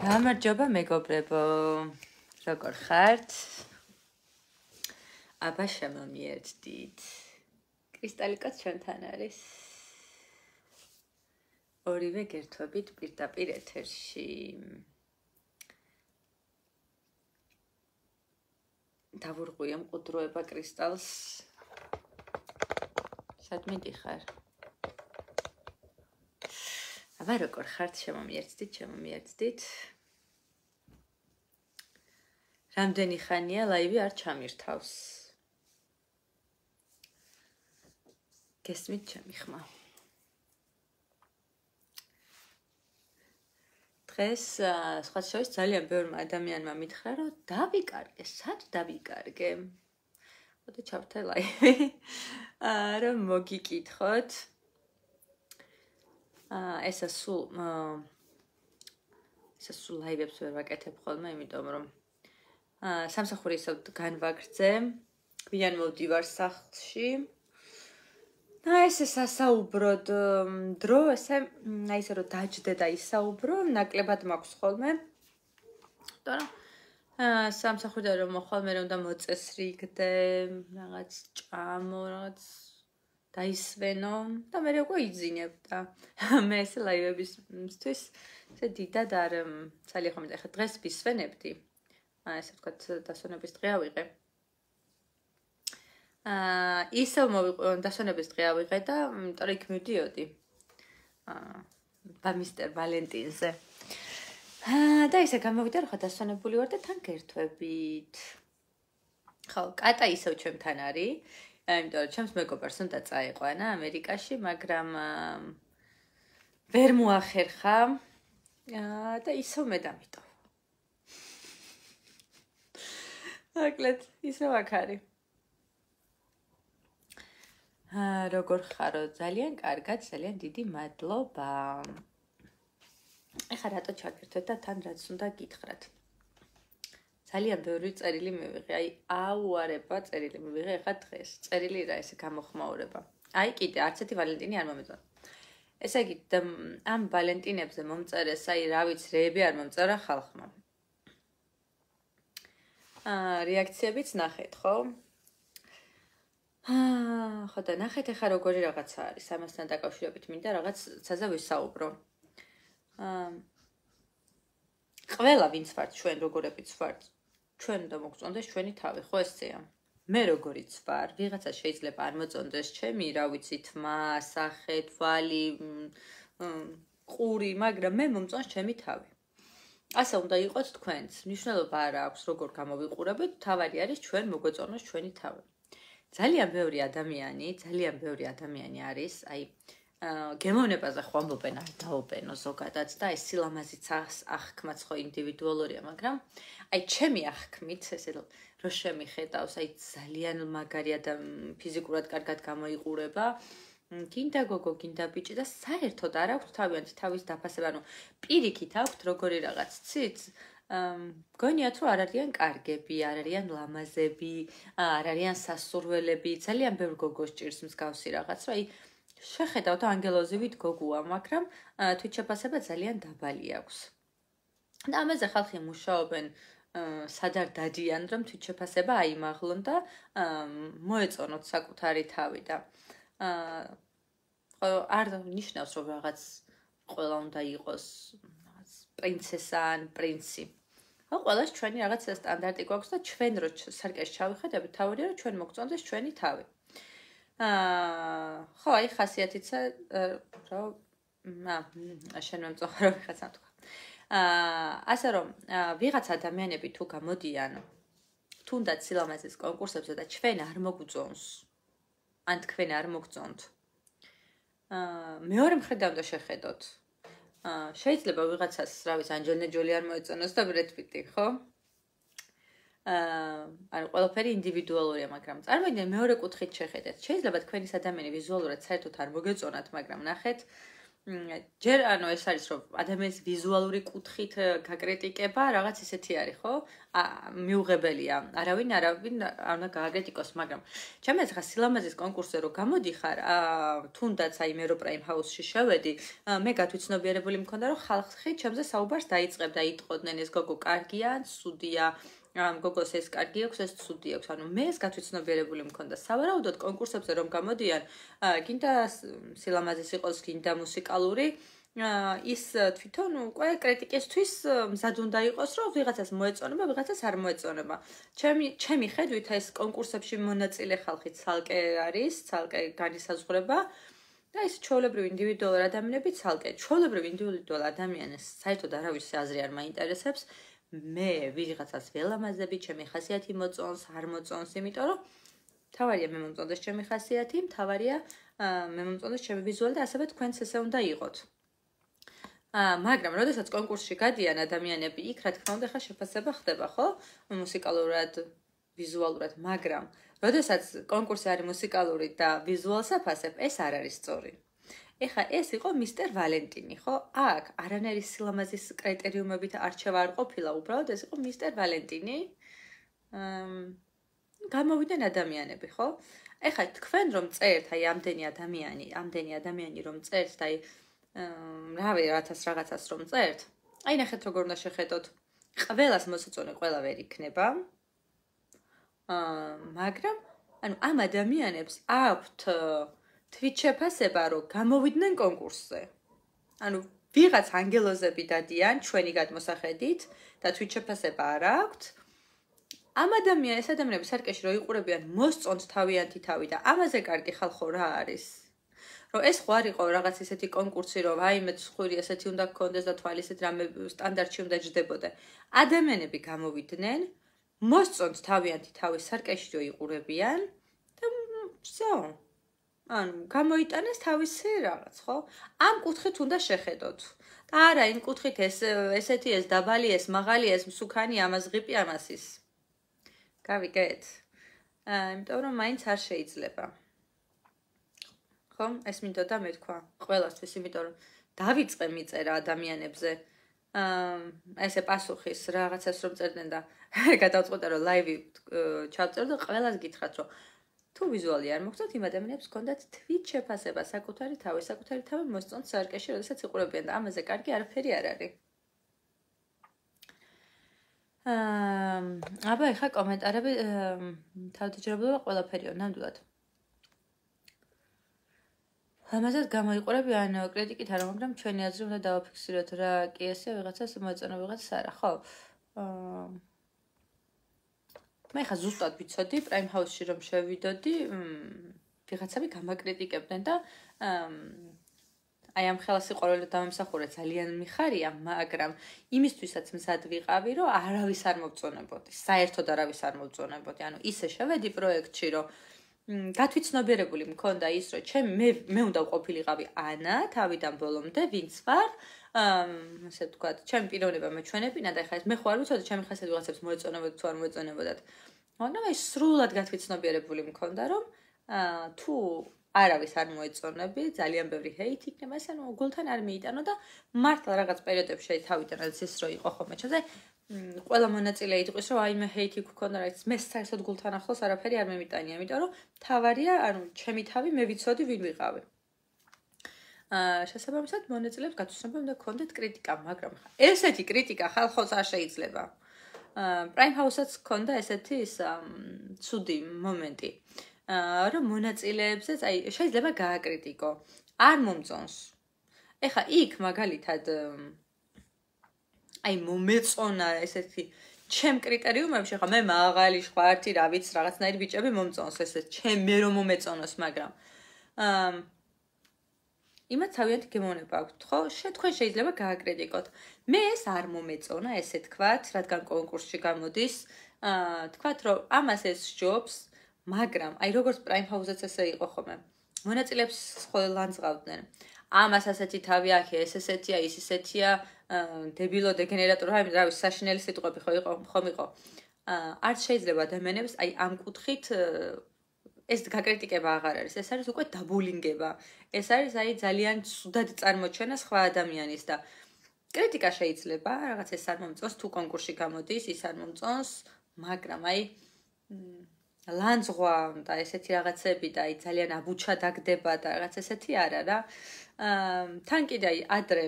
გამარჯობა მეგობრებო. როგორ ხართ? აბა შემომიერთდით. კრისტალიკაც ჩვენთან არის. ორივე გერთობით პირდაპირ ეთერში. დავურყვია მყუდროება კრისტალს. სადმე დიხარ? აბა როგორ ხართ შემომიერთდით, შემომიერთდით? რამდენი ხანია ლაივი არ ჩამირთავს? გესმით ჩემი ხმა. დღეს სხვა შეიძლება ძალიან ბევრი ადამიანმა მითხრა, რომ დავიკარგე, სად დავიკარგე? ხოდა ჩავთე ლაივი. აა რომ მოგიკითხოთ. ესა სულ ესა სულ ლაივებს ვერ ვაკეთებ ხოლმე, იმიტომ რომ აა სამსახურისო განვაგრძე. გვიან მოვდივარ სახლში. და ესე სასაუბროდ დრო ესე აი ესე რომ დაждდე და ისაუბრო, ნაკლებად მაქვს ხოლმე. იმიტომ რომ აა სამსახურიდან რომ ხოლმე რომ და მოწესრიგდე, რაღაც ჭამო, რაღაც დაისვენო და მე როგორ იძინებდა მე ეს ლაივებისთვის ესე დიდად არ ძალიან ხომ მე ხა დღეს ვისვენებდი აა ესე ვთქვა დასვენების დღე ავიღე აა ისევ მოვიყვე დასვენების დღე ავიღე და იმიტომ იქ მივდიოდი აა და მისტერ ვალენტინზე აა და ისე გამოვიდა რა ხა დასვენებული ვარ და თან გერთვებით ხო კატა ისევ ჩემთან არის აი მეტყობა ჩემს მეგობარს უნდა წაიყვანა ამერიკაში მაგრამ ვერ მოახერხა და ისო მე დამიტო აკლეთ ისო ვაქარი ა როგორ ხარო ძალიან კარგად ძალიან დიდი მადლობა ეხა რატო ჩაგერთეთ და თან რაც უნდა გითხრათ ძალიან ბევრი წერილი მივიღე. აი, აუარება წერილი მივიღე ახლა დღეს. წერილი რა ესე გამოხმაურება. აი, კიდე არცეთი ვალენტინი არ მომეწონა. ესე იგი, ამ ვალენტინებზე მომწერეს, აი, რა ვიცი, რეები არ მომწერა ხალხმა. აა, რეაქციებიც ნახეთ, ხო? აა, ხოდა ნახეთ ახლა როგორი რაღაცა არის, ამასთან დაკავშირებით მინდა რაღაც ცაზე ვისაუბრო. აა ყველა ვინც ვართ ჩვენ როგორებიც ვართ ჩვენ უნდა მოგწონდეს ჩვენი თავი, ხო ესეა? მე როგორიც ვარ, ვიღაცა შეიძლება არ მოწონდეს ჩემი, რა ვიცი, თმა, სახე, თვალი, ყური, მაგრამ მე მომწონს ჩემი თავი. ასე უნდა იყოს თქვენც. მნიშვნელობა არ აქვს, როგორ გამოვიყურებთ, თავი არის ჩვენ მოგვეწონოს ჩვენი თავი. ძალიან ბევრი ადამიანი, ძალიან ბევრი ადამიანი არის, აი გემოვნებაზე ხომობენ არ დაობენო ზოგადად და აი სილამაზიც ახქმაც ხო ინდივიდუალურია მაგრამ აი ჩემი ახქმით ესე რომ შემიხედავს აი ძალიან მაგარია და ფიზიკურად კარგად გამოიყურება კინდა გოგო კინდა ბიჭი და საერთოდ არ აქვს თავიანთი თავის დაფასება ანუ პირიქით აქვს როგორი რაღაც ციც მგონია თუ არ არიან კარგები, არ არიან ლამაზები, არ არიან სასურველები, ძალიან ბევრ გოგოს ჭირს მსგავსი რაღაც რა აი შეხედავთ ანგელოზივით გოგუა, მაგრამ თვითშეფასება ძალიან დაბალი აქვს. და ამაზე ხალხი მუშაობენ სადარ დადიან, რომ თვითშეფასება აიმაღლონ და მოეწონოთ საკუთარი თავი და არ ნიშნავს რომ რაღაც ყველა უნდა იყოს რაღაც პრინცესა ან პრინცი. ხო, ყველას ჩვენი რაღაცა სტანდარტი გვაქვს და ჩვენ რო სარკეში ჩავიხედებით, თავი რა ჩვენ მოგწონდეს ჩვენი თავი. აა ხო აი ხასიათიცა რა აა შენ მომწონხარო ხაცა თქვა აა ასე რომ ვიღაც ადამიანები თუ გამოდიან თუნდაც სილამაზის კონკურსებზე და ჩვენ არ მოგვწონს ან თქვენ არ მოგწონთ აა მეორე მხრიდან და შეხედოთ აა შეიძლება ვიღაცას რა ვიცი ანჯელინა ჯოლი არ მოეწონოს და ბრედ პიტი ხო აა ანუ ყველაფერი ინდივიდუალურია, მაგრამ წარმოიდგინე მეორე კუთხით შეხედეთ. შეიძლება თქვენის ადამიანი ვიზუალურად საერთოდ არ მოგეწონათ, მაგრამ ნახეთ ჯერ ანუ ეს არის რომ ადამიანის ვიზუალური კუთხით э, გაკრიტიკება რაღაც ისეთი არის ხო? მიუღებელია. არავინ არავინ არ უნდა გააკრიტიკოს, მაგრამ ჩემი ახლა სილამაზის კონკურსზე რო გამოდიხარ, თუნდაც აი მეროპრაიმ ჰაუსში შევედი, მე გათვითნობიერებული მქონდა რომ ხალხი ჩემზე საუბარს დაიწყებდა, იტყოდნენ ეს გოგო კარგია, სუდია, ამ გოგოს ეს კარგი აქვს, ეს ცუდი აქვს. ანუ მე ეს გაცვიცნობიერებული მქონდა. სავარაუდოდ კონკურსებზე რომ გამოდიან, კიდე სილამაზის იყოს კიდე მუსიკალური ის თვითონ უკვე კრიტიკისთვის მზად უნდა იყოს, რომ ვიღაცას მოეწონება, ვიღაცას არ მოეწონება. ჩემი ჩემი ხედვით ეს კონკურსებში მონაწილე ხალხი ცალკე არის, ცალკე განისაზღვრება. და ეს ჩვეულებრივი ინდივიდუალური ადამიანები ცალკე. ჩვეულებრივი ინდივიდუალური ადამიანის საერთოდ არავის აზრი არ მაინტერესებს, მე ვიღაცას ველამაზები, ჩემი ხასიათი მოწონს, არ მოწონს, იმიტომ რომ თავარია მე მომწონდეს ჩემი ხასიათი, თავარია მე მომწონდეს ჩემი ვიზუალი და ასევე თქვენც ესე უნდა იყოთ. ა მაგრამ როდესაც კონკურსში გადიან ადამიანები, იქ რა თქმა უნდა ხა შეფასება ხდება, ხო? მუსიკალურად, ვიზუალურად, მაგრამ როდესაც კონკურსი არის მუსიკალური და ვიზუალსაფასებ, ეს არ არის სწორი. ეხა ეს იყო მისტერ ვალენტინი, ხო? აკ, არანერის სილამაზის კრიტერიუმებით არჩევა არ ყოფილა, უბრალოდ ეს იყო მისტერ ვალენტინი. ამ გამოვიდნენ ადამიანები, ხო? ეხა თქვენ რომ წერთ აი ამდენი ადამიანი, ამდენი ადამიანი რომ წერთ და აი რავი, რათას რაღაცას რომ წერთ. აი ნახეთ როგორ უნდა შეხედოთ. ყველას მოსაწონე ყველა ვერ იქნება. აა მაგრამ ანუ ამ ადამიანებს აქვთ აა თვით შეფასება, რომ გამოვიდნენ კონკურსზე. ანუ ვიღაც ანგელოზები დადიან ჩვენი გადმოსახედით და თვით შეფასება არ აქვთ. ამ ადამიანებს, ადამიანებს სარკეში რო იყურებიან, მოსწონთ თავიანთი თავი და ამაზე კარგი ხალხო რა არის? რომ ეს ხო არისო რაღაც ისეთი კონკურსი, რომ აიმეც ხური ასეთი უნდა გქონდეს და თვალისეთ რამე სტანდარტში უნდა ჯდებოდე. ადამიანები გამოვიდნენ, მოსწონთ თავიანთი თავი სარკეში რო იყურებიან და всё. ანუ გამოიტანეს თავისი რაღაც, ხო? ამ კუთხით უნდა შეხედოთ. და არა, იმ კუთხით ეს ესეთი ეს დაბალი ეს მაღალი ეს მსუქანი ამას ღიპი ამას ის. გავიგეთ? აი, იმიტომ რომ მაინც არ შეიძლება. ხო? ეს მინდოდა მეთქვა. ყველასთვის, იმიტომ რომ დავიწყე მიწერა ადამიანებზე. აა ესე პასუხის რაღაცას რომ წერდნენ და გადავწყვიტე რომ ლაივი ჩავწერო და ყველას გითხრათ რომ თუ ვიზუალი არ მოგწონთ, იმ ადამიანებს გქონდათ თვით შეფასება, საკუთარი თავი, საკუთარი თავი მოსწონთ სარკეში, როდესაც იყურებიან და ამაზე კარგი არაფერი არ არის. აა, აბა ეხა კომენტარები თავდაჯერებულობა ყველაფერია, ნამდვილად. ამაზეც გამოიყურები ან კრიტიკით არა, მაგრამ ჩვენი აზრი უნდა დავაფიქსიროთ რა, კი ესე ვიღაცას მოეწონა, ვიღაცას არა, ხო? აა მე ხა ზუსტად ვიცოდი prime house-ში რომ შევიდოდი ვიღაცები გამაკრიტიკებდნენ და აი ამ ხელას სიყვარული დამემსახურა ძალიან მიხარია მაგრამ იმისთვისაც მზად ვიყავი რომ არავის არ მოვწონებოდი საერთოდ არავის არ მოვწონებოდი ანუ ისე შევედი პროექტში რომ გათვითცნობიერებული მქონდა ის რომ ჩემ მე მე უნდა ყოფილიყავი ანა თავიდან ბოლომდე ვინც ვარ ამ ასე ვთქვათ, ჩემი პიროვნება მეჩვენებინა და ეხლა ეს მე ხარ ვიცოდი ჩემი ხასიათი ვიღაცებს მოეწონებოდი თუ არ მოეწონებოდათ. მაგრამ ეს სრულად გათვითცნობიერებული მქონდა რომ აა თუ არავის არ მოეწონები, ძალიან ბევრი ჰეით იქნება, ეს ანუ გულთან არ მიიტანო და მართლა რაღაც პერიოდებში შეიძლება თავიდან რაც ისრო იყო ხოლმე ჩემზე ყველა მონაწილე იტყვის რომ აი მე ჰეითი გქონდა რაც მე საერთოდ გულთან ახლოს არაფერი არ მემიტანია, იმიტომ რომ თავარია, ანუ ჩემი თავი მე ვიცოდი ვინ ვიყავი. შესაბამისად მონაწილეებს გაცნობენ და კონდეთ კრიტიკა, მაგრამ ესეთი კრიტიკა ხალხოს არ შეიძლება. პრაიმ ჰაუსაც ქონდა ესეთი ცუდი მომენტი, რომ მონაწილეებსაც აი შეიძლება გააკრიტიკო. არ მომწონს. ეხა იქ მაგალითად აი მომეწონა ესეთი ჩემ კრიტერიუმებში ხო მე მაღალი ხვარტი რა ვიცი რაღაცნაირი ბიჭები მომწონს ესე ჩემ მე რომ მომეწონოს მაგრამ აა იმათ თავიანთი გემოვნება აქვთ, ხო? შეთქვენ შეიძლება გააკრიტიკოთ. მე ეს არ მომეწონა, ესე თქვათ, რადგან კონკურსში გამოდის. აა, თქვათ, რომ ამას ეს ჯობს, მაგრამ აი როგორც პრაიმ ჰაუზაც ესე იყო ხოლმე. მონაწილებს ხოლან ზღავდნენ. ამას ასეთი თავი აქვს, ეს ესეთია, ის ესეთია, დებილო დეგენერატორი, აი რა ვიცი, საშინელი სიტყვები ხო იყო, ხომ იყო. აა, არ შეიძლება ადამიანებს აი ამ კუთხით ეს გაკრიტიკება აღარ არის, ეს არის უკვე დაბულინგება. ეს არის აი ძალიან ცუდად წარმოჩენა სხვა ადამიანის და კრიტიკა შეიძლება, რაღაც ეს არ მომწონს თუ კონკურსში გამოდის, ის არ მომწონს, მაგრამ აი ლანძღვა და ესეთი რაღაცები და აი ძალიან აბუჩა დაგდება და რაღაც ესეთი არა რა. აა თან კიდე აი ადრე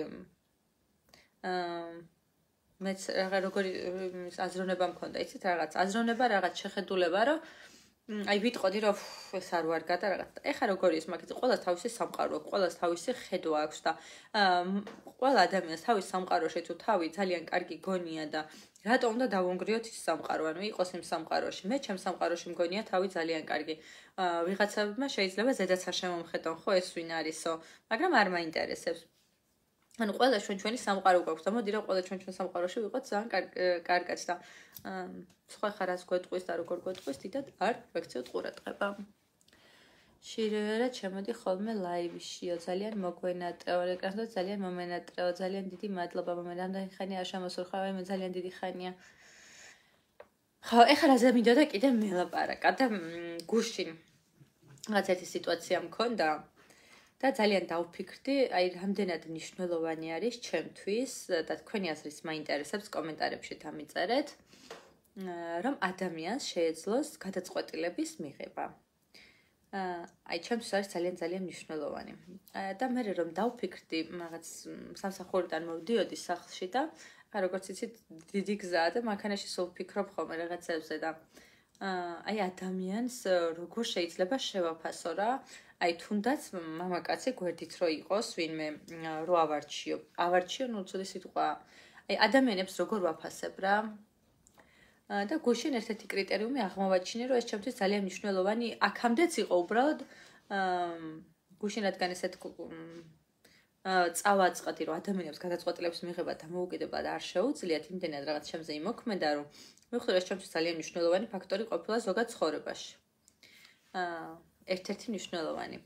აა მეც რაღაც როგორი აზროვნება მქონდა, იცით რაღაც აზროვნება, რაღაც შეხედულება, რომ აი ვიტყოდი რომ ეს არ ვარ გადა რაღაც და ეხა როგორი ეს მაგიცი ყველა თავისი სამყარო აქვს ყველა თავისი ხედვა აქვს და ყველა ადამიანს თავის სამყაროში თუ თავი ძალიან კარგი გონია და რატო უნდა დავონგრიოთ ის სამყარო ანუ იყოს იმ სამყაროში მე ჩემ სამყაროში მგონია თავი ძალიან კარგი ვიღაცებმა შეიძლება ზედაც არ შემომხედონ ხო ეს ვინ არისო მაგრამ არ მაინტერესებს ანუ ყველა ჩვენ ჩვენი სამყარო გვაქვს და მოდი რა ყველა ჩვენ ჩვენ სამყაროში ვიყოთ ძალიან კარგად და სხვა ხარას გვეტყვის და როგორ გვეტყვის თითად არ ვექცევთ ყურადღება. შეიძლება ჩემოდი ხოლმე ლაივშიო ძალიან მოგვენატრეო ეკრანზე ძალიან მომენატრეო ძალიან დიდი მადლობა მომენამ და ხანია შემოსურხავე მე ძალიან დიდი ხანია ხო ეხლა რა ზემინდა და კიდე მელაპარაკა და გუშინ რაც ერთი სიტუაცია მქონდა და ძალიან დაუფიქრდი, აი რამდენად მნიშვნელოვანი არის ჩემთვის და თქვენი აზრის მაინტერესებს კომენტარებში დამიწერეთ, რომ ადამიანს შეეძლოს გადაწყვეტილების მიღება. აი ჩემთვის არის ძალიან ძალიან მნიშვნელოვანი. და მე რომ დაუფიქრდი რაღაც სამსახურიდან მოვდიოდი სახლში და ა როგორც იცით დიდი გზაა და მანქანაში სულ ფიქრობ ხოლმე რაღაცებზე და აი ადამიანს როგორ შეიძლება შევაფასო რა აი თუნდაც მამაკაცი გვერდით რო იყოს, ვინმე რო ავარჩიო. ავარჩიო, ну, ცოტა სიტყვა. აი ადამიანებს როგორ ვაფასებ რა? და გუშინ ერთ-ერთი კრიტერიუმი აღმოვაჩინე, რომ ეს ჩემთვის ძალიან მნიშვნელოვანი აქამდეც იყო უბრალოდ აა გუშინ რადგან ესეთ აა წავაწყდი, რომ ადამიანებს გადაწყვეტილებს მიღება დამოუკიდებლად არ შეუძლიათ იმდენად რაღაც შემზე იმოქმედა, რომ მე ხვდი რა ჩემთვის ძალიან მნიშვნელოვანი ფაქტორი ყოფილა ზოგად ცხოვრებაში. აა ერთ-ერთი მნიშვნელოვანი.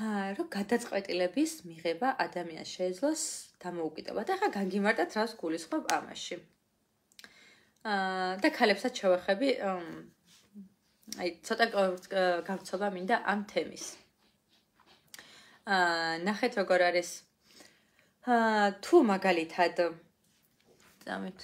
ა რომ გადაწყვეტილების მიღება ადამიანს შეიძლება დამოუკიდებლად. ახლა განგიმარტოთ რას გულისხმობ ამაში. ა და ქალებსაც შევეხები აი ცოტა გავცობა მინდა ამ თემის. ა ნახეთ როგორ არის. ა თუ მაგალითად წამით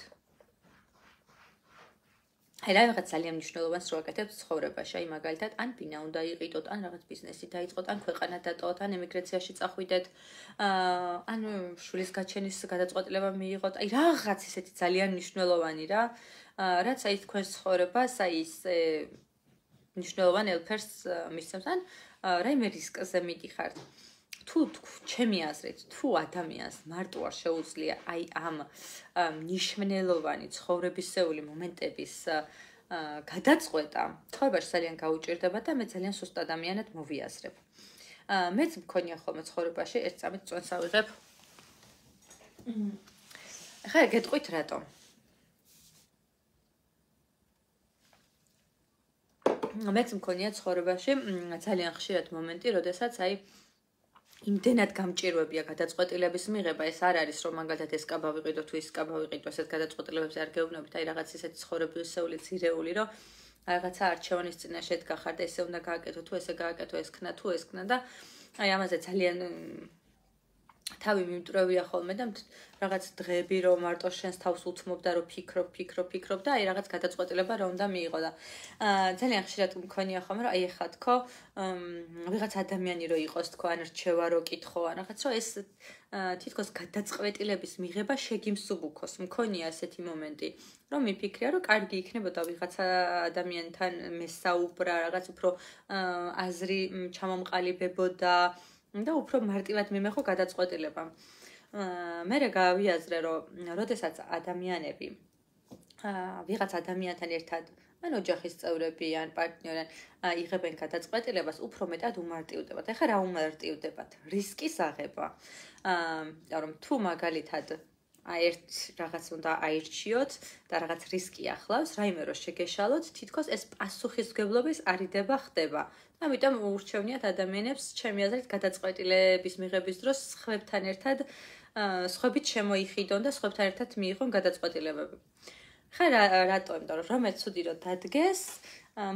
აი რა ვიღაც ძალიან მნიშვნელოვანს რო აკეთებს ცხოვრებაში, აი მაგალითად, ან ბინა უნდა იყიდოთ, ან რაღაც ბიზნესი დაიწყოთ, ან ქვეყანა დატოვოთ, ან ემიგრაციაში წახვიდეთ, აა ანუ შვილის გაჩენის გადაწყვეტილება მიიღოთ, აი რაღაც ისეთი ძალიან მნიშვნელოვანი რა, რაც აი თქვენს ცხოვრებას, აი ეს მნიშვნელოვანი ელფერს მისცემს, ან რაიმე რისკზე მიდიხართ. აა თუ ჩემი აზრით, თუ ადამიანს მარტო არ შეუძლია აი ამ ნიშნელოვანი ცხოვრებისეული მომენტების გადაწყვეტა, თხოვებაში ძალიან გაუჭირდება და მე ძალიან სუსტ ადამიანად მოვიაზრებ. მეც მქონია ხოლმე ცხოვრებაში ერთ წამით წონს ავიღებ. ხა გეტყვით რატო? მეც მქონია ცხოვრებაში ძალიან ხშირად მომენტი, როდესაც აი იმდენად გამჭირვებია გადაწყვეტილების მიღება, ეს არ არის რომ მაგალითად ეს კაბა ვიყიდო თუ ის კაბა ვიყიდო, ასეთ გადაწყვეტილებებს არ გეუბნებით, აი რაღაც ისეთი ცხოვრების სეული ძირეული, რომ რაღაცა არჩევანის წინაშე დგახარ და ესე უნდა გააკეთო, თუ ესე გააკეთო, ეს ქნა, თუ ეს ქნა და აი ამაზე ძალიან თავი მიმტრევია ხოლმე და რაღაც დღები რომ მარტო შენს თავს უთმობდა რომ ფიქრობ, ფიქრობ, ფიქრობ და აი რაღაც გადაწყვეტილება რომ და მიიღო და აა ძალიან ხშირად მქონია ხოლმე რომ აი ეხლა თქო ვიღაც ადამიანი რო იყოს თქო ან რჩევა რო კითხო ან რაღაც რომ ეს თითქოს გადაწყვეტილების მიღება შეგიმსუბუქოს მქონია ასეთი მომენტი რომ მიფიქრია რომ კარგი იქნებოდა ვიღაც ადამიანთან მესაუბრა რაღაც უფრო აზრი ჩამომყალიბებოდა აა და უფრო მარტივად მე მე ხო გადაწყვეტილება. აა მე რა გავიაზრე, რომ როდესაც ადამიანები აა ვიღაც ადამიანთან ერთად ან ოჯახის წევრები ან პარტნიორები აიღებენ გადაწყვეტილებას უფრო მეტად უმარტივდებათ. ეხლა რა უმარტივდებათ? რისკის აღება. აა რომ თუ მაგალითად აი ერთ რაღაც უნდა აირჩიოთ და რაღაც რისკი ახლავს, რაიმე რომ შეგეშალოთ, თითქოს ეს პასუხისგებლობის არიდება ხდება. ამიტომ ურჩევნიათ ადამიანებს ჩემი აზრით გადაწყვეტილების მიღების დროს ხმებთან ერთად სხვებით შემოიხიდონ და სხვებთან ერთად მიიღონ გადაწყვეტილებები. ხა რატო? იმიტომ რომ რომელ ცუდი რო დადგეს,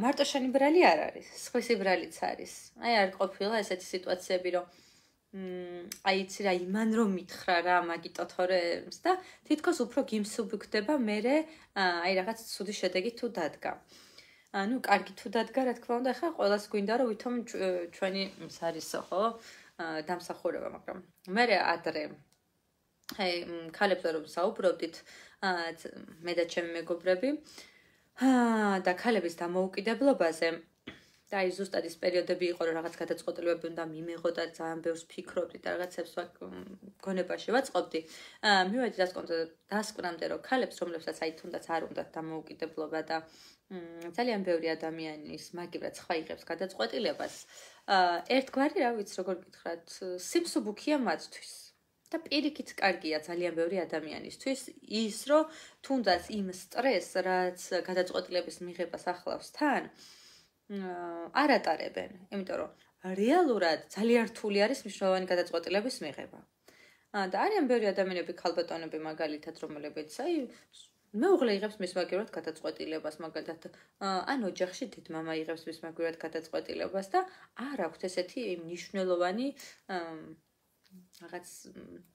მარტო შენი ბრალი არ არის, სხვისი ბრალიც არის. აი არ ყოფილა ესეთი სიტუაციები, რომ მმ აი ცი რა იმან რომ მითხრა რა მაგიტო თორემს და თითქოს უფრო გიმსუბუქდება მე რე აი რაღაც ცუდი შედეგი თუ დადგა. აა ანუ კარგი თუ დადგა რა თქმა უნდა ხა ყოველას გვინდა რომ ვითომ ჩვენი ეს არისო ხო დამსახურება მაგრამ მე რა ადრე აი ქალებს რომ საუბრობდით მე და ჩემი მეგობრები ა და ქალების დამოუკიდებლობაზე და აი ზუსტად ის პერიოდები იყო რომ რაღაც გადაწყვეტილებები უნდა მიიღო და ძალიან ბევრს ფიქრობდი და რაღაცებს გონებაში ვაწყობდი მივედი და დასკვნამდე რომ ქალებს რომლებსაც აი თუნდაც არ უნდათ დამოუკიდებლობა და ძალიან ბევრი ადამიანის მაგივრად ხვა იღებს გადაწყვეტილებას ერთგვარი რა ვიცი როგორ გითხრათ სიმსუბუქია მათთვის და პირიქით კარგია ძალიან ბევრი ადამიანისთვის ის რომ თუნდაც იმ სტრესს რაც გადაწყვეტილების მიღებას ახლავს თან აა არ ატარებენ, იმიტომ რომ რეალურად ძალიან რთული არის მნიშვნელოვანი გადაწყვეტილების მიღება. და არიან ბევრი ადამიანები, ხალბატონები მაგალითად, რომლებიც აი მეუღლე იღებს მის მაგერვად გადაწყვეტილებას, მაგალითად, ან ოჯახში დედმამა იღებს მის მაგერვად გადაწყვეტილებას და არ აქვს ესეთი მნიშვნელოვანი რაღაც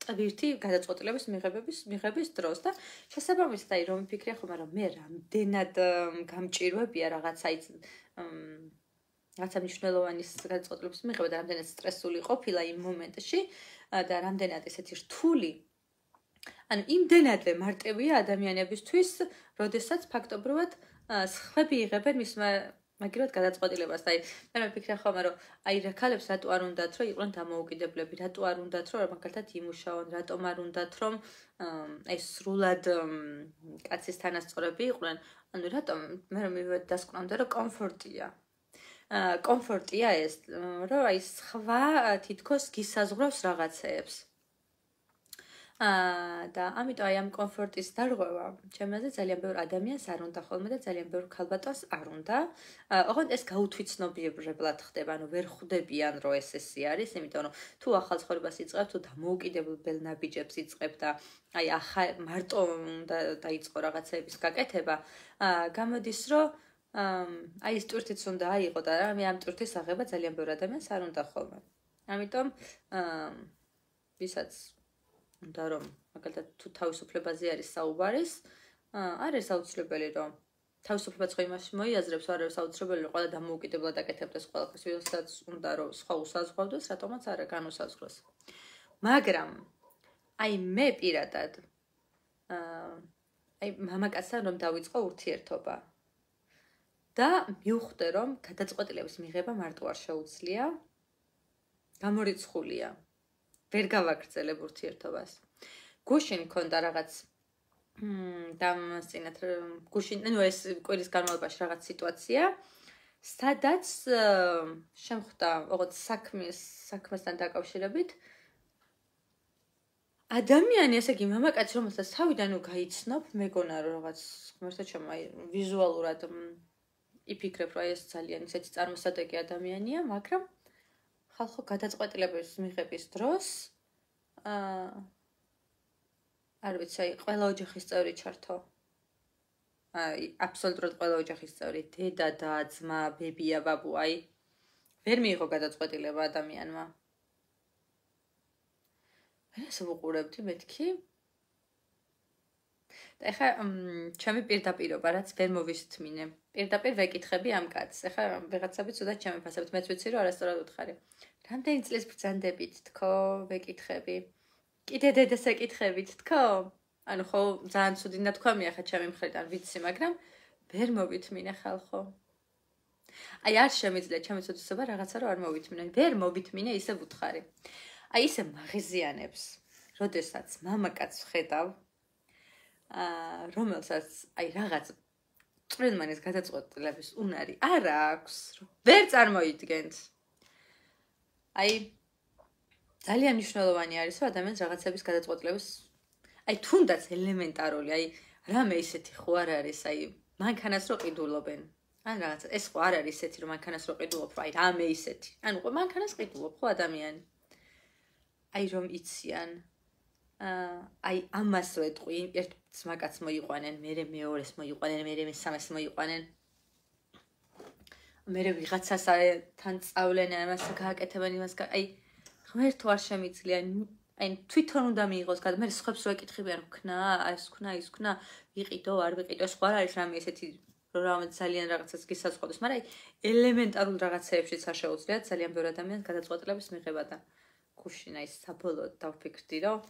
ტვირთი გადაწყვეტილების მიღების მიღების დროს და შესაბამისად აი რომ ვფიქრე ხომ არა მე რამდენად გამჭირვებია რაღაცა ის რაღაცა მნიშვნელოვანი გადაწყვეტილების მიღება და რამდენად სტრესული ყოფილა იმ მომენტში და რამდენად ესეთი რთული ან იმდენადვე მარტივია ადამიანებისთვის, როდესაც ფაქტობრივად სხვები იღებენ მის მაგრამ გადაწყვეტილებას აი და მე ფიქრა ხომ რომ აი რა ქალებს რატო არ უნდათ რომ იყვნენ დამოუკიდებლები რატო არ უნდათ რომ მაგალითად იმუშაონ რატომ არ უნდათ რომ აი სრულად კაცის თანასწორები იყვნენ ანუ რატომ მე რომ დასკვნამდე რომ კომფორტია კომფორტია ეს რომ აი სხვა თითქოს გისაზღვრავს რაღაცეებს აა და ამიტომ აი ამ კომფორტის დარღვევა ჩემზე ძალიან ბევრ ადამიანს არ უნდა ხოლმე და ძალიან ბევრ ქალბატონს არ უნდა. ოღონდ ეს გაუთვითნობიებრებლად ხდება, ანუ ვერ ხვდებიან რომ ეს ესე არის, იმიტომ რომ თუ ახალ ცხოვრებას იწყებ, თუ დამოუკიდებელ ნაბიჯებს იწყებ და აი ახა მარტო უნდა დაიწყო რაღაცების გაკეთება, აა გამოდის რომ აი ეს ტურთიც უნდა აიღო და მე ამ ტურთის აღება ძალიან ბევრ ადამიანს არ უნდა ხოლმე. ამიტომ აა ვისაც და რომ მაგალითად თუ თავისუფლებაზე არის საუბარი, აა არის აუცილებელი რომ თავისუფლებაც ხო იმას მოიაზრებს, არის აუცილებელი რომ ყველა დამოუკიდებლად დაკეთებდეს ყველაფერს, ვიდრესაც უნდა რომ სხვა უსაზღვავდეს, რატომაც არა განუსაზღვროს. მაგრამ აი მე პირადად აა აი მამაკაცთან რომ დაიწყო ურთიერთობა და მივხვდე რომ გადაწყვეტილების მიღება მარტო არ შეუძლია. გამორიცხულია. ვერ გავაგრძელებ ურთიერთობას. გუშინ მქონდა რაღაც მმ დამსინათ გუშინ ანუ ეს კვირის განმავლობაში რაღაც სიტუაცია სადაც შემხვდა როგორც საქმის საქმესთან დაკავშირებით ადამიანი ასე იგი მამაკაც რომელსაც თავიდან უ გაიცნობ მეგონა რომ რაღაც მართლაც ჩემ აი ვიზუალურად იფიქრებ რომ ეს ძალიან ისეთი წარმოსადგენი ადამიანია მაგრამ ხალხო გადაწყვეტილების მიღების დროს აა არ ვიცი, ყველა ოჯახის წევრი ჩართო. აი, აბსოლუტურად ყველა ოჯახის წევრი, დედა და ძმა, ბებია, ბაბუ, აი ვერ მიიღო გადაწყვეტილება ადამიანმა. ეს ვუყურებთ მეთქი, და ეხა ჩემი პირდაპირობა რაც ვერ მოვისთმინე. პირდაპირ ვეკითხები ამ კაცს. ეხა ვიღაცებიც უდა ჩემი ფასებით მეც ვიცი რომ არასწორად ვთხარი. რამდენი წლის ბრძანდებით თქო ვეკითხები? კიდე დედას ეკითხებით თქო? ანუ ხო ძალიან ცუდი და თქვა მე ახლა ჩემი მხრიდან ვიცი, მაგრამ ვერ მოვითმინე ხალხო. აი არ შემიძლია ჩემი ცოდვისობა რაღაცა რომ არ მოვითმინე. ვერ მოვითმინე ისე ვუთხარი. აი ესე მაღიზიანებს. როდესაც მამაკაც ხედავ, რომელსაც აი რაღაც წვენმანის გადაწყვეტილების უნარი არ აქვს, ვერ წარმოიდგენთ. აი ძალიან მნიშვნელოვანი არის ადამიანს რაღაცების გადაწყვეტილების აი თუნდაც ელემენტარული, აი რამე ისეთი ხო არ არის, აი მანქანას რო ყიდულობენ. ან რაღაც ეს ხო არ არის ისეთი რომ მანქანას რო ყიდულობ, აი რამე ისეთი. ანუ ყო მანქანას ყიდულობ ხო ადამიანი. აი რომ იციან, აი ამას ვეტყვი ერთ ძმაკაც მოიყვანენ მე მეორეს მოიყვანენ მე მესამეს მოიყვანენ მე ვიღაცას აი თან წავლენ ამას გააკეთებენ იმას აი ღმერთო არ შემიძლია აი თვითონ უნდა მიიღოს გადა მე სხვებს ვეკითხები არ ვქნა ეს ვქნა ის ვქნა ვიყიდო არ ვიყიდო სხვა არის რამე ესეთი რომ ძალიან რაღაცას გისაზღვდეს მაგრამ აი ელემენტარულ რაღაცეებშიც არ შეუძლიათ ძალიან ბევრი ადამიანს გადაწყვეტილების მიღება და ქუშინა ის საბოლოოდ დავფიქრდი რომ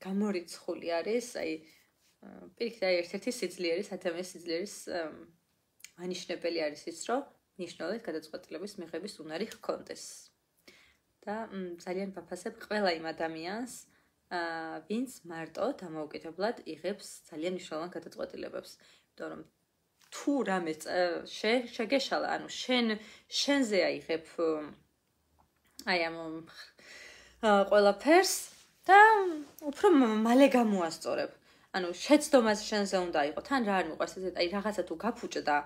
გამორიცხული არის, აი პირიქით აი ერთ-ერთი სიძლიერის, ადამიანის სიძლიერის მნიშვნელი არის ის, რომ ნიშნავს გადაწყვეტილების მიღების უნარი ჰქონდეს. და ძალიან ფაფასებ ყველა იმ ადამიანს, ვინც მარტო დამოუკიდებლად იღებს ძალიან მნიშვნელოვან გადაწყვეტილებებს, იმიტომ რომ თუ რამე შეგეშალა, ანუ შენ შენზე აიღებ აი ამ ყველაფერს, და უფრო მალე გამოასწორებ. ანუ შეცდომას შენზე უნდა იყოს, თან რა არ მიყვარს ეს დეტალი, რაღაცა თუ გაფუჭდა,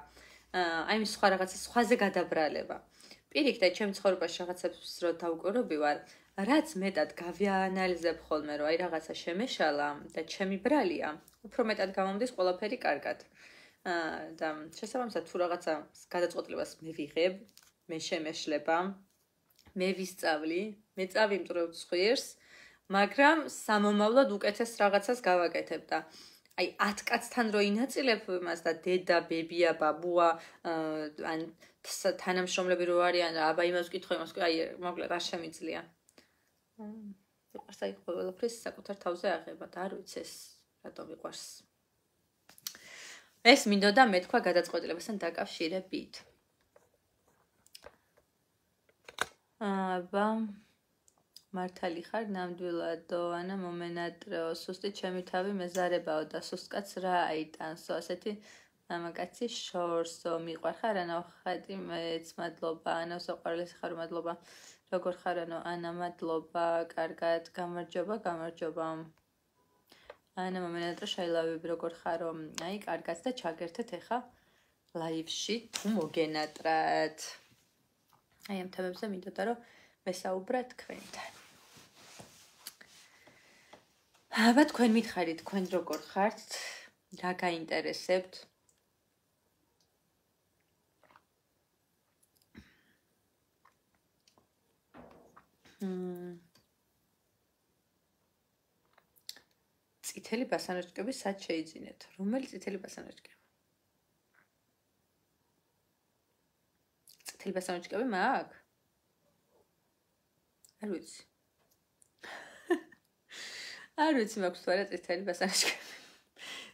აი ეს სხვა რაღაცა სხვაზე გადაბრალება. პირიქით, ჩემ ცხოვრებაში რაღაცებს რო დავკვირვები ვარ, რაც მეტად გავიანალიზებ ხოლმე, რომ აი რაღაცა შემეშალა და ჩემი ბრალია, უფრო მეტად გამომდის ყველაფერი კარგად. აა და შესაბამისად თუ რაღაცა გადაწყვეტილებას მევიღებ, მე შემეშლება, მე ვისწავლი, მე წავიმტრობ ხიერს, აა მაგრამ სამომავლოდ უკეთეს რაღაცას გავაკეთებ და აი 10 კაცთან რო ინაწილებ იმას და დედა, ბებია, ბაბუა, ან თანამშრომლები რო არიან და აბა იმას ვკითხო იმას, აი მოკლედ არ შემიძლია. უყვარსა იქ ყოველფერს საკუთარ თავზე აღება და არ ვიცი ეს რატო მიყვარს. ეს მინდოდა მეთქვა გადაწყვეტილებასთან დაკავშირებით. აბა მართალი ხარ ნამდვილადო ანა მომენატრეო სუსტი ჩემი თავი მეზარებაო და სუსკაც რა აიტანსო ასეთი მამაკაცი შორსო მიყვარხა რანა ხატი მეც მადლობა ანა საყვარელი ხარ მადლობა როგორ ხარ ანა ანა მადლობა კარგად გამარჯობა გამარჯობა ანა მომენატრე შეიძლება ვიბი როგორ ხარო აი კარგად და ჩაგერთეთ ეხა ლაივში თუ მოგენატრათ აი ამ თემებზე მინდოდა რომ მესაუბრა თქვენთან აბა თქვენ მითხარით თქვენ როგორ ხართ რა გაინტერესებთ მ წითელი ბასანოჩკები სად შეიძინეთ რომელი წითელი ბასანოჩკები წითელი ბასანოჩკები მაქვს არ ვიცი არ ვიცი მაქვს თორე წითელი ბასანოშკები.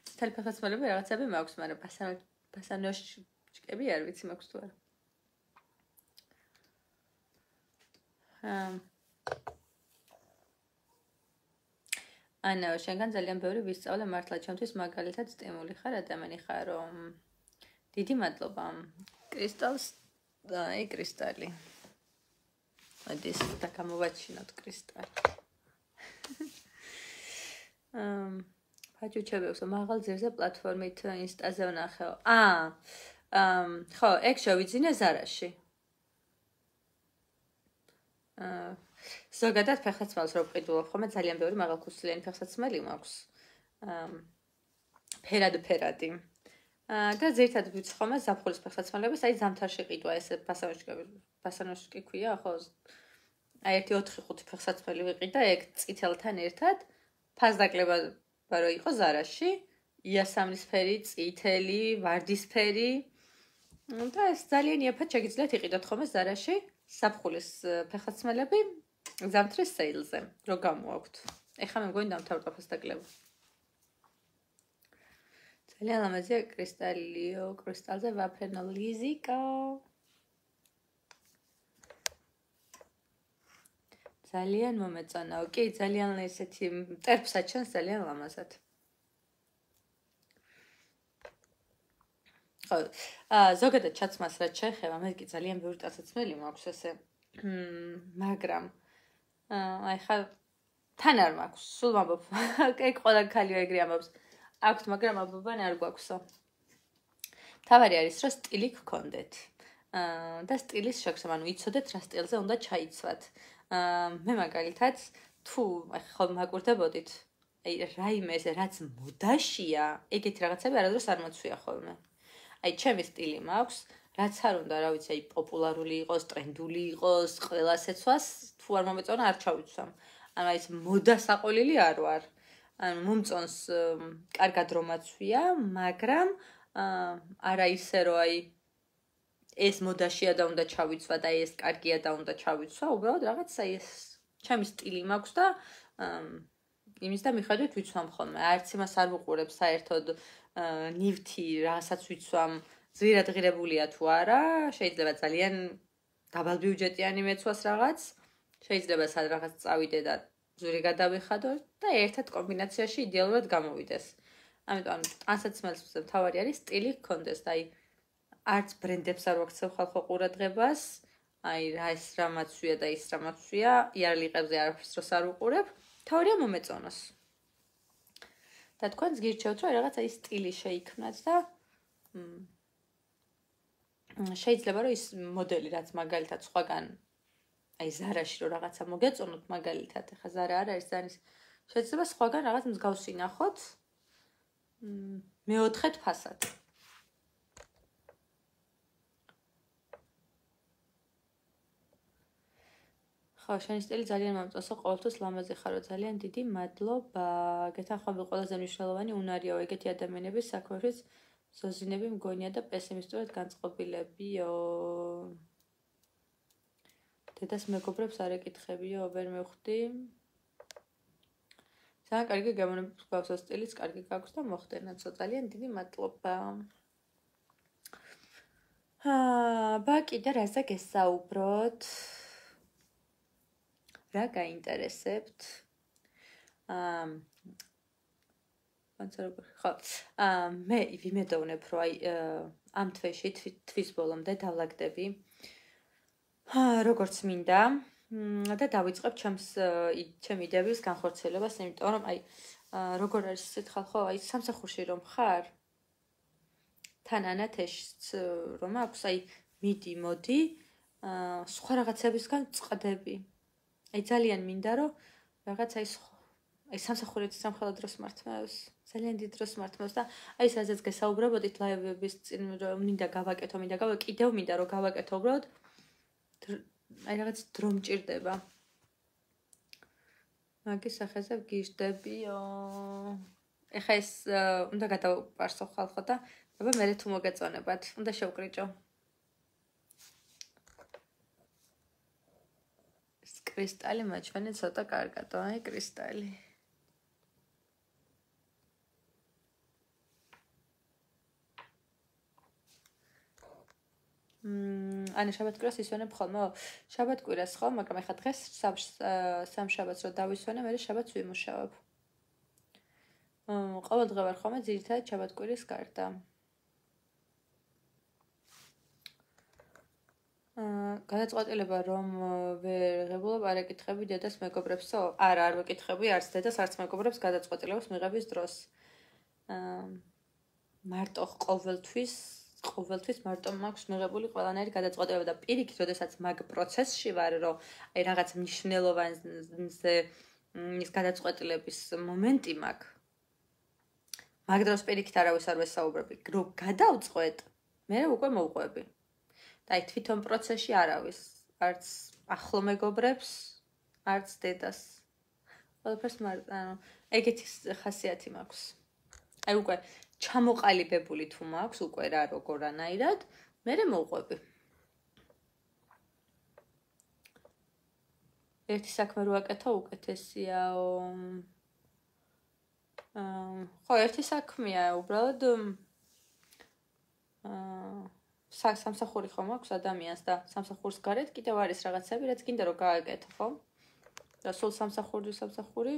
წითელი ფეხსაცმლები რაღაცები მაქვს, მაგრამ ბასანო ბასანოშკები არ ვიცი მაქვს თუ არა. ანა, შენგან ძალიან ბევრი ვისწავლე მართლა, ჩემთვის მაგალითად სტიმული ხარ ადამიანი ხარო. დიდი მადლობა. კრისტალს და აი კრისტალი. მოდი, ისე დაგამოვაჩინოთ კრისტალი. ფაჭუჩებიოსო მაღალ ძერზე პლატფორმით ინსტაზე ვნახეო. აა. ხო, ეგ შევიძინე ზარაში. აა ზოგადად ფეხსაცმელს რო ყიდულობ ხოლმე ძალიან ბევრი მაღალხოსლიანი ფეხსაცმელი მაქვს. აა ფერად ფერადი. აა და ზერთად ვიცხომა ზაფხულის ფეხსაცმელებს, აი ზამთარში ყიდვა ეს ფასანოშკები, ფასანოშკი ქვია, ხო? აი ერთი 4-5 ფეხსაცმელი ვიყიდა ეგ წითელთან ერთად. ფაზდაკლება რო იყო ზარაში იასამნისფერი, წითელი, ვარდისფერი. და ეს ძალიან იაფად შეგიძლიათ იყიდოთ ხოლმე ზარაში საფხულის ფეხაცმელები ზამთრის სეილზე, რო გამოაქვთ. ეხლა მე მგონი დამთავრდა ფაზდაკლება. ძალიან ამაზია კრისტალიო, კრისტალზე ვაფენო ლიზიკა. ძალიან მომეწონაო. კი, ძალიან ისეთი წერფსა ჩანს ძალიან ლამაზად. ხო, აა ზოგადად ჩაცმას რაც შეეხება, მე კი ძალიან ბევრი დასაცმელი მაქვს ესე. მმ, მაგრამ აა აი ხა თან არ მაქვს, სულ მომბობ. კი, ყველა ქალიო ეგრე ამბობს. აქვს, მაგრამ აბობა არ გვაქვსო. თავარი არის, რომ სტილი გქონდეთ. აა და სტილის შექსა, ანუ იცოდეთ რა სტილზე უნდა ჩაიცვათ. აა მე მაგალითად თუ ხო მაგურდებოდით აი რაიმე ესე რაც მოდაშია ეგეთი რაღაცები არადროს არ მოცვია ხოლმე აი ჩემი სტილი მაქვს რაც არ უნდა რა ვიცი აი პოპულარული იყოს ტრენდული იყოს ყველასეცვას თუ არ მომეწონა არ ჩავიცვამ ანუ აი ეს მოდა საყოლელი არ ვარ ანუ მომწონს კარგად რომაცვია მაგრამ აა არა ისე რომ აი ეს მოდაშია და უნდა ჩავიცვა და ეს კარგია და უნდა ჩავიცვა, უბრალოდ რაღაცა ეს ჩემი სტილი მაქვს და იმის და მიხედვით ვიცვამ ხოლმე. არც იმას არ ვუყურებ საერთოდ ნივთი, რასაც ვიცვამ, ზვირად ღირებულია თუ არა, შეიძლება ძალიან დაბალ ბიუჯეტიანი მეცვას რაღაც. შეიძლება სად რაღაც წავიდე და ზური გადავიხადო და ერთად კომბინაციაში იდეალურად გამოვიდეს. ამიტომ ანუ ასაცმელს ვუძებ, თავი არის სტილი გქონდეს და აი არც ბრენდებს არ ვაქცევ ხალხო ყურადღებას. აი, რა ის რამაცვია და ის რამაცვია, იარლიყებზე არაფერს რო არ უყურებ. თავია მომეწონოს. და თქვენ გირჩევთ, რომ რაღაცა ის სტილი შეიქმნათ და შეიძლება რომ ის მოდელი რაც მაგალითად სხვაგან აი ზარაში რომ რაღაცა მოგეწონოთ მაგალითად, ხა ზარა არ არის, ზარის შეიძლება სხვაგან რაღაც მსგავსი ნახოთ. მეოთხე ფასადზე. ხო, შენი სტილი ძალიან მომწონსო, ყოველთვის ლამაზი ხარ, ძალიან დიდი მადლობა. გეთანხმები, ყველაზე მნიშვნელოვანი უნარიაო, ეგეთი ადამიანების საქმეში ზოზინები მგონია და პესიმისტურად განწყობილებიო. დედას მეგობრებს არ ეკითხებიო, ვერ მეხვდი. ძალიან კარგი გამონებს გვაქვს სტილის, კარგი გაქვს და მოხდენა, ძალიან დიდი მადლობა. აა, ბაკი და რასაც გესაუბროთ? რა გაინტერესებთ? ამ ანცარო ხო. ამ მე ვიმედოვნებ, რომ აი ამ თვეში თვის ბოლომდე დავლაგდები. ა როგორც მინდა და დავიწყებ ჩემს ჩემი დევის განხორციელებას, იმიტომ რომ აი როგორ არის ესეთ ხალხო, აი სამსახურში რომ ხარ თან ანათეშს რომ აქვს აი მიდი მოდი ა სხვა რაღაცებისგან წყდები. აი ძალიან მინდა რომ რაღაც აი აი სამსახურეც სამხელა დროს მართმევს ძალიან დიდ დროს მართმევს და აი სადაც გასაუბრებოდით ლაივების წინ მინდა გავაკეთო მინდა გავა კიდევ მინდა რომ გავაკეთო უბრალოდ აი რაღაც დრო მჭirdება მაგის ახაზე გიждდებიო ეხა ეს უნდა გადავპარსო ხალხო და აბა მე რე თუ მოგეწონებათ უნდა შევკრიჭო კრისტალი მაჩვენე ცოტა კარგად, აი კრისტალი. მმ, ანუ შაბათკვირას ისვენებ ხოლმე? შაბათკვირას ხო, მაგრამ ეხა დღეს სამშაბათს რო დავისვენე, მერე შაბათს ვიმუშავებ. მმ, ყოველდღე ვარ ხოლმე ძირითადად შაბათკვირის გარდა. მმ გადაწყვეტილება რომ ვერ ღებულობ არ ეკითხები დედას მეგობრებსო? არა, არ ვეკითხები არც დედას, არც მეგობრებს გადაწყვეტილებას მიღების დროს. აა მარტო ყოველთვის, ყოველთვის მარტო მაქვს მიღებული ყველანაირი გადაწყვეტილება და პირიქით, როდესაც მაგ პროცესში ვარ, რომ აი რაღაც მნიშვნელოვანზე ის გადაწყვეტილების მომენტი მაქვს. მაგ დროს პირიქით არავის არ ვესაუბრები, რომ გადავწყვეტ, მე უკვე მოვყვები. და აი თვითონ პროცესში არავის, არც ახლო მეგობრებს, არც დედას. ყველაფერს მარტო, ანუ ეგეთი ხასიათი მაქვს. აი უკვე ჩამოყალიბებული თუ მაქვს უკვე რა როგორანაირად, მე მე მოყვები. ერთი საქმე როაკეთო უკეთესიაო. აა, ხო, ერთი საქმეა, უბრალოდ აა სამსახური ხომ აქვს ადამიანს და სამსახურის გარეთ კიდევ არის რაღაცები, რაც გინდა რომ გააკეთო, ხო? და სულ სამსახურის სამსახური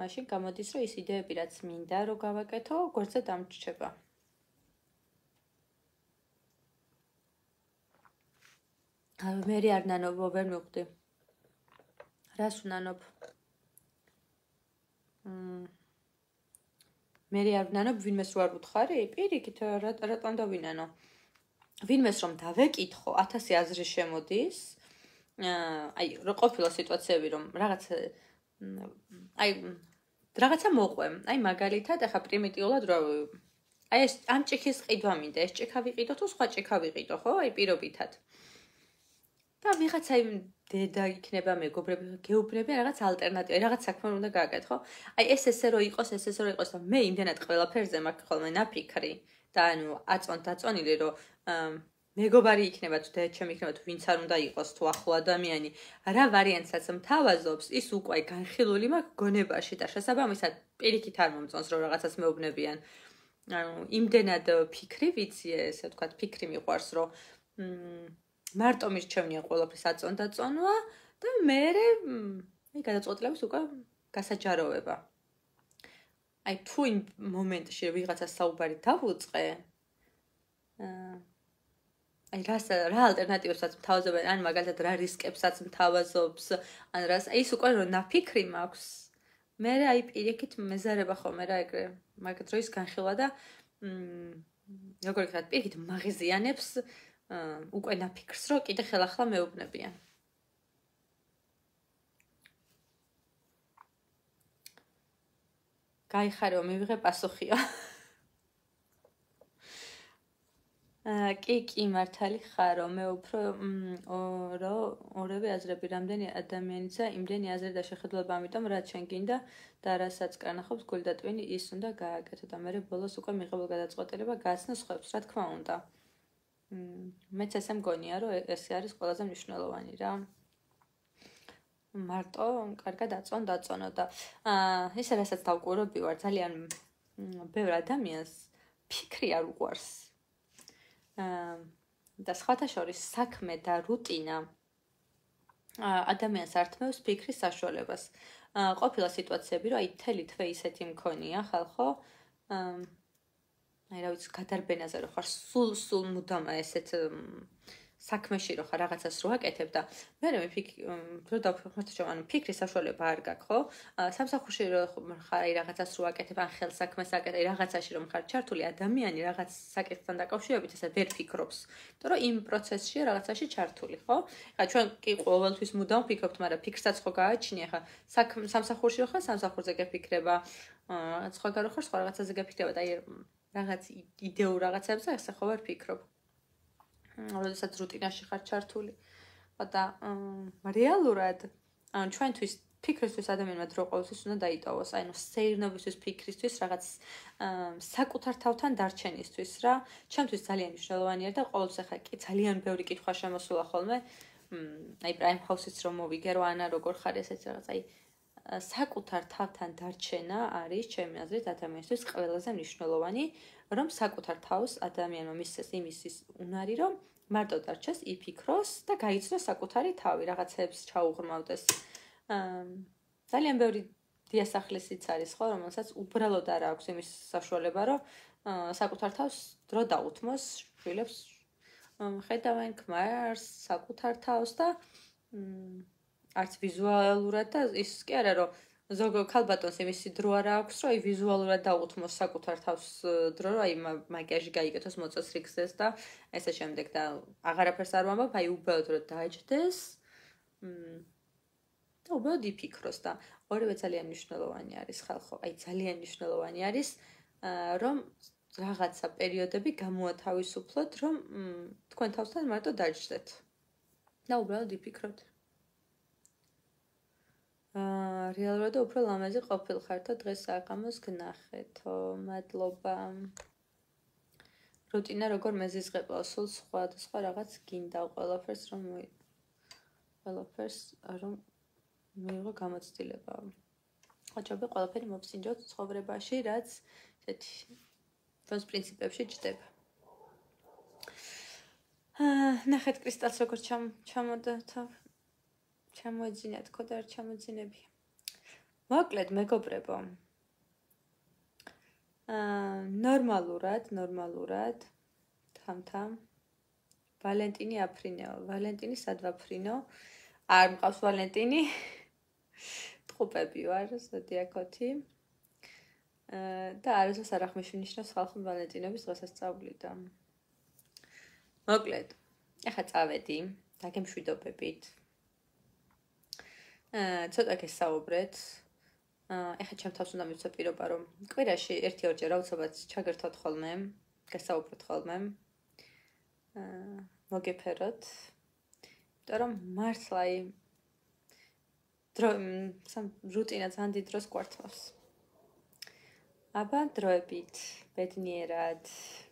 მაშინ გამოდის, რომ ის იდეები, რაც მინდა რომ გავაკეთო, გვერდზე დამრჩება. აი მე რე არ ნანობ, ვერ მეხვდი. რას ნანობ? მმ მე რე არ ვნანობ ვინმეს რო არ უთხარი პირიქით რატომ დავინანო ვინმეს რომ დავეკითხო 1000 აზრი შემოდის აი რო ყოფილა სიტუაციები რომ რაღაც აი რაღაცა მოყვემ აი მაგალითად ახლა პრიმიტიულად რო აი ეს ამ ჭიქის ყიდვა მინდა ეს ჭიქა ვიყიდო თუ სხვა ჭიქა ვიყიდო ხო აი პირობითად და ვიღაცა იმ დედა იქნება მეგობრები, გეუბნები, რაღაც ალტერნატივა, რაღაც საქმე უნდა გააკეთო. აი ეს ესე რო იყოს, ეს ესე რო იყოს და მე იმდანაც ყველაფერზე მაქ ხოლმე ნაფიქრი და ანუ აწონ დაწონილი რომ მეგობარი იქნება თუ ჩემი იქნება თუ ვინც არ უნდა იყოს თუ ახლო ადამიანი რა ვარიანტსაც მთავაზობს ის უკვე განხილული მაქვს გონებაში და შესაბამისად პირიქით არ მომწონს რომ რაღაცას მეუბნებიან ანუ იმდენად ფიქრი ვიციე ესე ვთქვათ ფიქრი მიყვარს რომ მარტო მირჩევნია ყველაფერს აწონდაწონვა და მე მე გადაწყვეტილების უკვე გასაჯაროვება. აი თუ იმ მომენტში ვიღაცა საუბარი დავუწყე აი რას რა ალტერნატივებსაც მთავაზობენ, ან მაგალითად რა რისკებსაც მთავაზობს, ან რას ის უკვე რო ნაფიქრი მაქვს. მე აი პირიქით მეზარება ხომ რა ეგრე მაგ დროის განხილვა და მ როგორ ვთქვა, პირიქით მაღიზიანებს უკვე ნაფიქრს რომ კიდე ხელახლა მეუბნებიან. გაიხარო, მივიღე პასუხიო. აა კი, კი, მართალი ხარო. მე უფრო რო ორივე აზრები რამდენი ადამიანიცა, იმდენი აზრი და შეხედულება, ამიტომ რაც შენ გინდა და რასაც კანახობს გული და ტვინი ის უნდა გააკეთო და მე ბოლოს უკვე მიღებულ გადაწყვეტილება გასცნო სხვებს, რა თქმა უნდა. აა მეც ესე მგონია, რომ ესე არის ყველაზე მნიშვნელოვანი რა. მარტო კარგად აწონ დაწონო და აა ისე რასაც დავკვირვები ვარ ძალიან ბევრ ადამიანს ფიქრი არ უყვარს. აა და სხვათა შორის საქმე და რუტინა აა ადამიანს ართმევს ფიქრის საშუალებას. აა ყოფილი სიტუაციები რომ აი თელი თვე ისეთი მქონია ხალხო აა აი რა ვიცი გადარბენაზე რო ხარ სულ სულ მუდამ ესეთ საქმეში რო ხარ რაღაცას რო აკეთებ და მე რომ ფიქრი რო დაფიქრეთ ჩვენ ანუ ფიქრის საშუალება არ გაქვს ხო სამსახურში რო ხარ აი რაღაცას რო აკეთებ ან ხელ საქმეს აკეთე აი რაღაცაში რომ ხარ ჩართული ადამიანი რაღაც საკითხთან დაკავშირებით ესა ვერ ფიქრობს იმიტომ რომ იმ პროცესში რაღაცაში ჩართული ხო ხა ჩვენ კი ყოველთვის მუდამ ფიქრობთ მაგრამ ფიქრსაც ხო გააჩნია ხა სამსახურში ხო სამსახურზე გეფიქრება აა სხვა გარო ხარ სხვა რაღაცაზე გეფიქრება და აი რაღაც იდეურ რაღაცებზე ახსა ხოვერ ფიქრობ. როდესაც რუტინაში ხარ ჩართული. და რეალურად ანუ ჩვენთვის ფიქრისთვის ადამიანმა დრო ყოველთვის უნდა დაიტოვოს, აი ნუ სეირნობისთვის ფიქრისთვის რაღაც საკუთარ თავთან დარჩენისთვის რა. ჩემთვის ძალიან მნიშვნელოვანია და ყოველთვის ახლა კი ძალიან ბევრი კითხვა შემოსულა ხოლმე. აი პრაიმ ჰაუსიც რომ მოვიგე რა ანა როგორ ხარ ესეც რაღაც აი საკუთარ თავთან დარჩენა არის ჩემი აზრით ადამიანისთვის ყველაზე მნიშვნელოვანი, რომ საკუთარ თავს ადამიანმა მისცეს იმისის უნარი, რომ მარტო დარჩეს, იფიქროს და გაიცნოს საკუთარი თავი, რაღაცებს ჩაუღრმავდეს. აა ძალიან ბევრი დიასახლესიც არის ხო, რომელსაც უბრალოდ არ აქვს იმის საშუალება, რომ საკუთარ თავს დრო დაუთმოს, შვილებს ხედავენ ქმარს, საკუთარ თავს და მ არც ვიზუალურად და ის კი არა რომ ზოგი ქალბატონს იმისი დრო არ აქვს რომ აი ვიზუალურად დაუთმოს საკუთარ თავს დრო რომ აი მაკიაჟი გაიკეთოს მოწოს რიგზეს და ესე შემდეგ და აღარაფერს არ მომბა აი უბრალოდ რომ დააჯდეს და უბრალოდ იფიქროს და ორივე ძალიან მნიშვნელოვანი არის ხალხო აი ძალიან მნიშვნელოვანი არის რომ რაღაცა პერიოდები გამოათავისუფლოთ რომ თქვენ თავსთან მარტო დაჯდეთ და უბრალოდ იფიქროთ რეალურად უფრო ლამაზი ყოფილიხარ თო დღეს საღამოს გნახეთო მადლობა რუტინა როგორ მეზიზღებავ სულ სხვა სხვა რაღაც გინდა ყველაფერს რომ ყველაფერს რომ მეღო გამოცდილება ხაჭობი ყველაფერი მომსინჯოთ ცხოვრებაში რაც ესეთი ფონს პრინციპებში ჯდება აა ნახეთ კრისტალს როგორ ჩამ ჩამოდა თავი ჩემოძინა თქო და არ ჩემოძინები. მოკლედ მეგობრებო. აა ნორმალურად, ნორმალურად თამთამ ვალენტინი აფრინეო, ვალენტინი სად ვაფრინო? არ მყავს ვალენტინი. ტყუპები ვარ, ზოდიაქოთი. აა და არასდროს არ აღმეშვნიშნავს ხალხო ვალენტინების დღესასწაულიდან. მოკლედ, ახლა წავედი, დაგემშვიდობებით. აა ცოტა გესაუბრეთ. აა ეხა ჩემ თავს უნდა მივცა პირობა, რომ კვირაში ერთი ორჯერ რა უცებად ჩაგერთოთ ხოლმე, გესაუბროთ ხოლმე. აა მოგეფეროთ. იმიტომ რომ მართლა აი დრო სამ რუტინა ძალიან დიდ დროს გვართმევს. აბა დროებით, ბედნიერად. აა